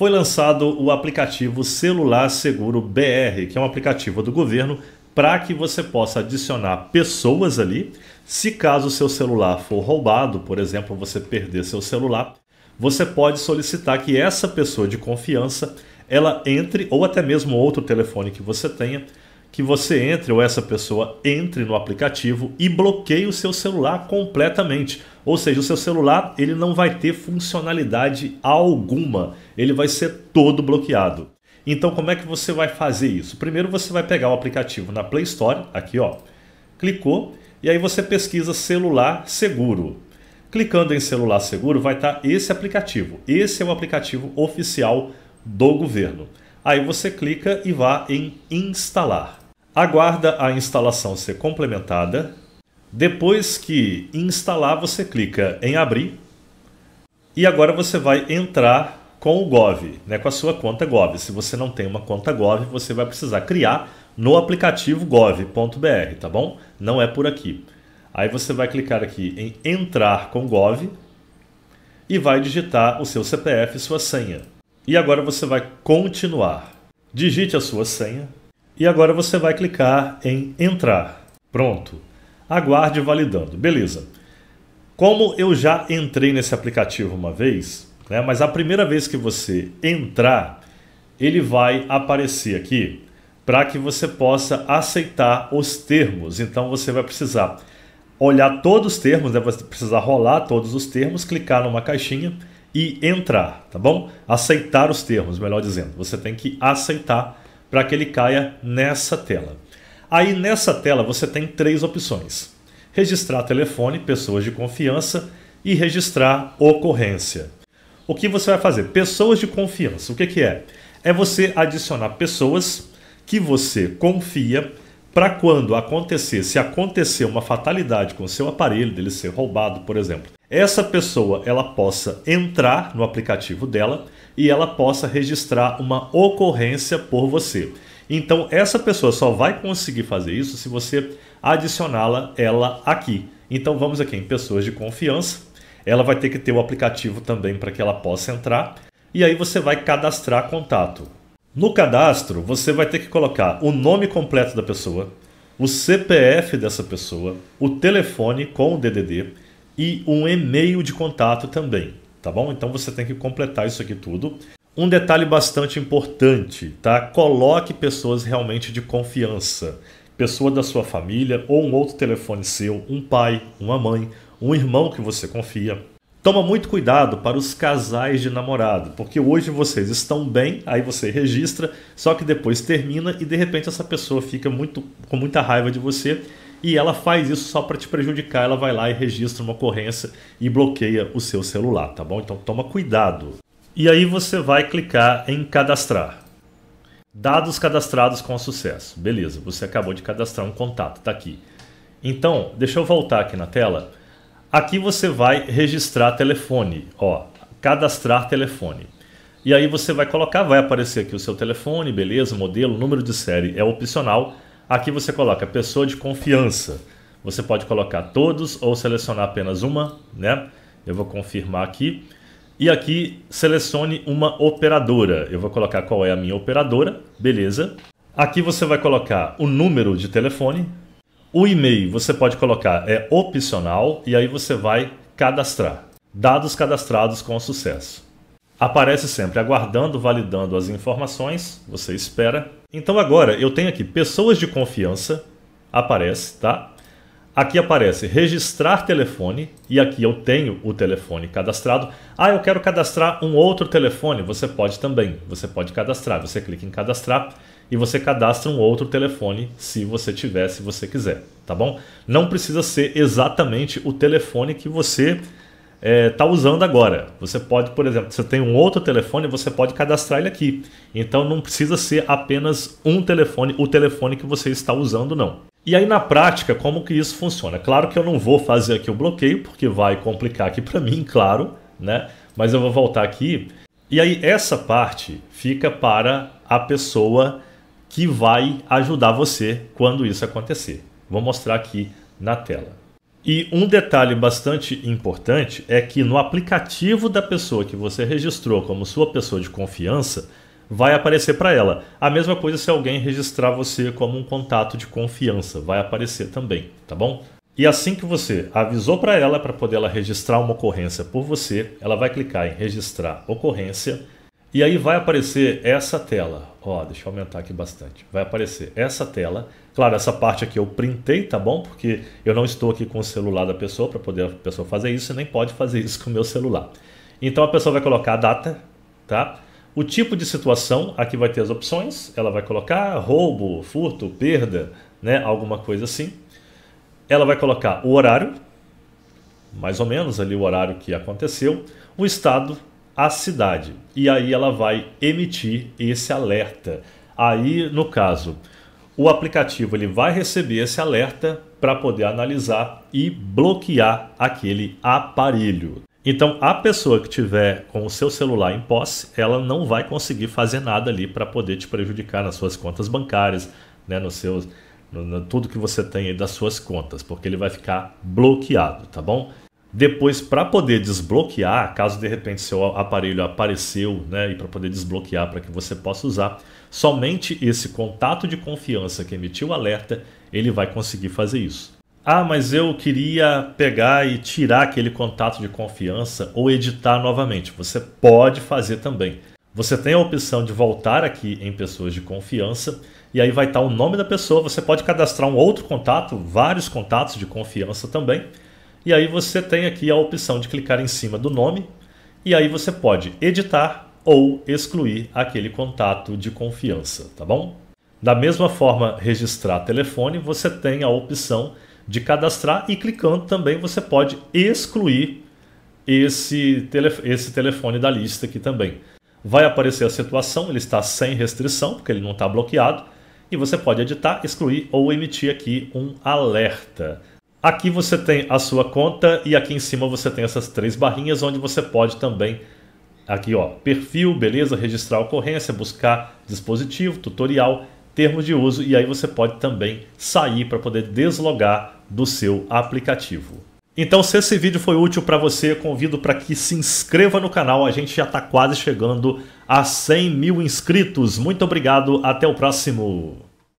foi lançado o aplicativo Celular Seguro BR, que é um aplicativo do governo para que você possa adicionar pessoas ali. Se caso o seu celular for roubado, por exemplo, você perder seu celular, você pode solicitar que essa pessoa de confiança ela entre ou até mesmo outro telefone que você tenha que você entre ou essa pessoa entre no aplicativo e bloqueie o seu celular completamente. Ou seja, o seu celular ele não vai ter funcionalidade alguma, ele vai ser todo bloqueado. Então, como é que você vai fazer isso? Primeiro você vai pegar o aplicativo na Play Store, aqui ó, clicou e aí você pesquisa celular seguro. Clicando em celular seguro vai estar tá esse aplicativo. Esse é o aplicativo oficial do governo. Aí você clica e vá em instalar aguarda a instalação ser complementada. Depois que instalar, você clica em abrir e agora você vai entrar com o Gov, né, com a sua conta Gov. Se você não tem uma conta Gov, você vai precisar criar no aplicativo gov.br, tá bom? Não é por aqui. Aí você vai clicar aqui em entrar com Gov e vai digitar o seu CPF e sua senha. E agora você vai continuar. Digite a sua senha e agora você vai clicar em entrar. Pronto. Aguarde validando. Beleza. Como eu já entrei nesse aplicativo uma vez, né, mas a primeira vez que você entrar, ele vai aparecer aqui para que você possa aceitar os termos. Então você vai precisar olhar todos os termos, né, você precisar rolar todos os termos, clicar numa caixinha e entrar, tá bom? Aceitar os termos, melhor dizendo. Você tem que aceitar para que ele caia nessa tela. Aí nessa tela você tem três opções: registrar telefone, pessoas de confiança e registrar ocorrência. O que você vai fazer? Pessoas de confiança. O que, que é? É você adicionar pessoas que você confia para quando acontecer, se acontecer uma fatalidade com seu aparelho, dele ser roubado, por exemplo, essa pessoa ela possa entrar no aplicativo dela e ela possa registrar uma ocorrência por você. Então, essa pessoa só vai conseguir fazer isso se você adicioná-la ela aqui. Então, vamos aqui em pessoas de confiança. Ela vai ter que ter o aplicativo também para que ela possa entrar. E aí você vai cadastrar contato. No cadastro, você vai ter que colocar o nome completo da pessoa, o CPF dessa pessoa, o telefone com o DDD e um e-mail de contato também tá bom? Então você tem que completar isso aqui tudo. Um detalhe bastante importante, tá? Coloque pessoas realmente de confiança. Pessoa da sua família ou um outro telefone seu, um pai, uma mãe, um irmão que você confia. Toma muito cuidado para os casais de namorado, porque hoje vocês estão bem, aí você registra, só que depois termina e de repente essa pessoa fica muito com muita raiva de você e ela faz isso só para te prejudicar. Ela vai lá e registra uma ocorrência e bloqueia o seu celular, tá bom? Então toma cuidado. E aí você vai clicar em cadastrar. Dados cadastrados com sucesso. Beleza, você acabou de cadastrar um contato, tá aqui. Então, deixa eu voltar aqui na tela. Aqui você vai registrar telefone, ó, cadastrar telefone. E aí você vai colocar, vai aparecer aqui o seu telefone, beleza, modelo, número de série é opcional Aqui você coloca pessoa de confiança. Você pode colocar todos ou selecionar apenas uma, né? Eu vou confirmar aqui. E aqui selecione uma operadora. Eu vou colocar qual é a minha operadora, beleza? Aqui você vai colocar o número de telefone, o e-mail você pode colocar é opcional e aí você vai cadastrar. Dados cadastrados com sucesso aparece sempre aguardando, validando as informações, você espera. Então agora eu tenho aqui pessoas de confiança, aparece, tá? Aqui aparece registrar telefone e aqui eu tenho o telefone cadastrado. Ah, eu quero cadastrar um outro telefone, você pode também. Você pode cadastrar, você clica em cadastrar e você cadastra um outro telefone se você tiver, se você quiser, tá bom? Não precisa ser exatamente o telefone que você está é, tá usando agora. Você pode, por exemplo, você tem um outro telefone, você pode cadastrar ele aqui. Então não precisa ser apenas um telefone, o telefone que você está usando, não. E aí na prática, como que isso funciona? Claro que eu não vou fazer aqui o bloqueio, porque vai complicar aqui para mim, claro, né? Mas eu vou voltar aqui. E aí essa parte fica para a pessoa que vai ajudar você quando isso acontecer. Vou mostrar aqui na tela. E um detalhe bastante importante é que no aplicativo da pessoa que você registrou como sua pessoa de confiança, vai aparecer para ela. A mesma coisa se alguém registrar você como um contato de confiança, vai aparecer também, tá bom? E assim que você avisou para ela para poder ela registrar uma ocorrência por você, ela vai clicar em registrar ocorrência e aí vai aparecer essa tela. Ó, deixa eu aumentar aqui bastante. Vai aparecer essa tela. Claro, essa parte aqui eu printei, tá bom? Porque eu não estou aqui com o celular da pessoa para poder a pessoa fazer isso e nem pode fazer isso com o meu celular. Então a pessoa vai colocar a data, tá? O tipo de situação, aqui vai ter as opções. Ela vai colocar roubo, furto, perda, né? Alguma coisa assim. Ela vai colocar o horário, mais ou menos ali o horário que aconteceu, o estado a cidade. E aí ela vai emitir esse alerta. Aí, no caso, o aplicativo ele vai receber esse alerta para poder analisar e bloquear aquele aparelho. Então, a pessoa que tiver com o seu celular em posse, ela não vai conseguir fazer nada ali para poder te prejudicar nas suas contas bancárias, né, nos seus no, no, tudo que você tem aí das suas contas, porque ele vai ficar bloqueado, tá bom? Depois, para poder desbloquear, caso de repente seu aparelho apareceu, né, e para poder desbloquear para que você possa usar, somente esse contato de confiança que emitiu o alerta, ele vai conseguir fazer isso. Ah, mas eu queria pegar e tirar aquele contato de confiança ou editar novamente. Você pode fazer também. Você tem a opção de voltar aqui em pessoas de confiança e aí vai estar o nome da pessoa. Você pode cadastrar um outro contato, vários contatos de confiança também e aí você tem aqui a opção de clicar em cima do nome e aí você pode editar ou excluir aquele contato de confiança, tá bom? Da mesma forma, registrar telefone, você tem a opção de cadastrar e clicando também você pode excluir esse, esse telefone da lista aqui também. Vai aparecer a situação, ele está sem restrição, porque ele não está bloqueado, e você pode editar, excluir ou emitir aqui um alerta. Aqui você tem a sua conta e aqui em cima você tem essas três barrinhas onde você pode também aqui ó, perfil, beleza, registrar a ocorrência, buscar dispositivo, tutorial, termos de uso e aí você pode também sair para poder deslogar do seu aplicativo. Então, se esse vídeo foi útil para você, convido para que se inscreva no canal. A gente já está quase chegando a 100 mil inscritos. Muito obrigado, até o próximo.